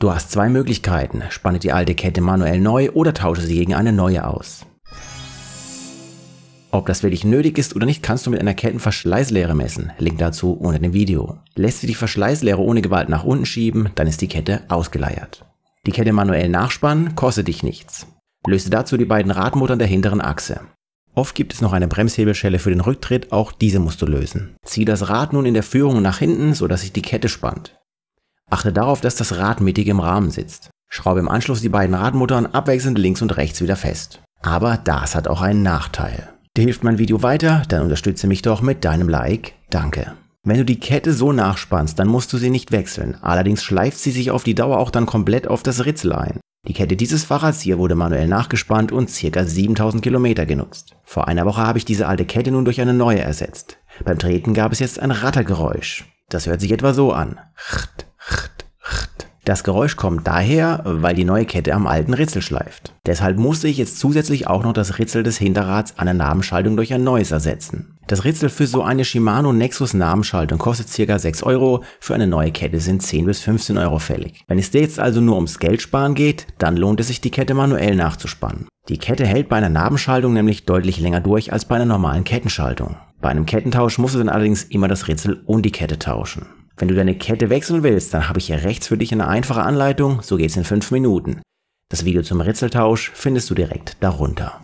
Du hast zwei Möglichkeiten, spanne die alte Kette manuell neu oder tausche sie gegen eine neue aus. Ob das wirklich nötig ist oder nicht, kannst du mit einer Kettenverschleißlehre messen. Link dazu unter dem Video. Lässt du die Verschleißlehre ohne Gewalt nach unten schieben, dann ist die Kette ausgeleiert. Die Kette manuell nachspannen kostet dich nichts. Löse dazu die beiden Radmotoren der hinteren Achse. Oft gibt es noch eine Bremshebelschelle für den Rücktritt, auch diese musst du lösen. Zieh das Rad nun in der Führung nach hinten, sodass sich die Kette spannt. Achte darauf, dass das Rad mittig im Rahmen sitzt. Schraube im Anschluss die beiden Radmotoren abwechselnd links und rechts wieder fest. Aber das hat auch einen Nachteil. Dir hilft mein Video weiter? Dann unterstütze mich doch mit deinem Like. Danke. Wenn du die Kette so nachspannst, dann musst du sie nicht wechseln. Allerdings schleift sie sich auf die Dauer auch dann komplett auf das Ritzel ein. Die Kette dieses Fahrrads hier wurde manuell nachgespannt und circa 7000 Kilometer genutzt. Vor einer Woche habe ich diese alte Kette nun durch eine neue ersetzt. Beim Treten gab es jetzt ein Rattergeräusch. Das hört sich etwa so an. Rcht. Das Geräusch kommt daher, weil die neue Kette am alten Ritzel schleift. Deshalb musste ich jetzt zusätzlich auch noch das Ritzel des Hinterrads an der Nabenschaltung durch ein neues ersetzen. Das Ritzel für so eine Shimano Nexus Nabenschaltung kostet ca. 6 Euro, für eine neue Kette sind 10 bis 15 Euro fällig. Wenn es dir jetzt also nur ums Geld sparen geht, dann lohnt es sich die Kette manuell nachzuspannen. Die Kette hält bei einer Nabenschaltung nämlich deutlich länger durch als bei einer normalen Kettenschaltung. Bei einem Kettentausch musst du dann allerdings immer das Ritzel und die Kette tauschen. Wenn du deine Kette wechseln willst, dann habe ich hier rechts für dich eine einfache Anleitung, so geht's in 5 Minuten. Das Video zum Ritzeltausch findest du direkt darunter.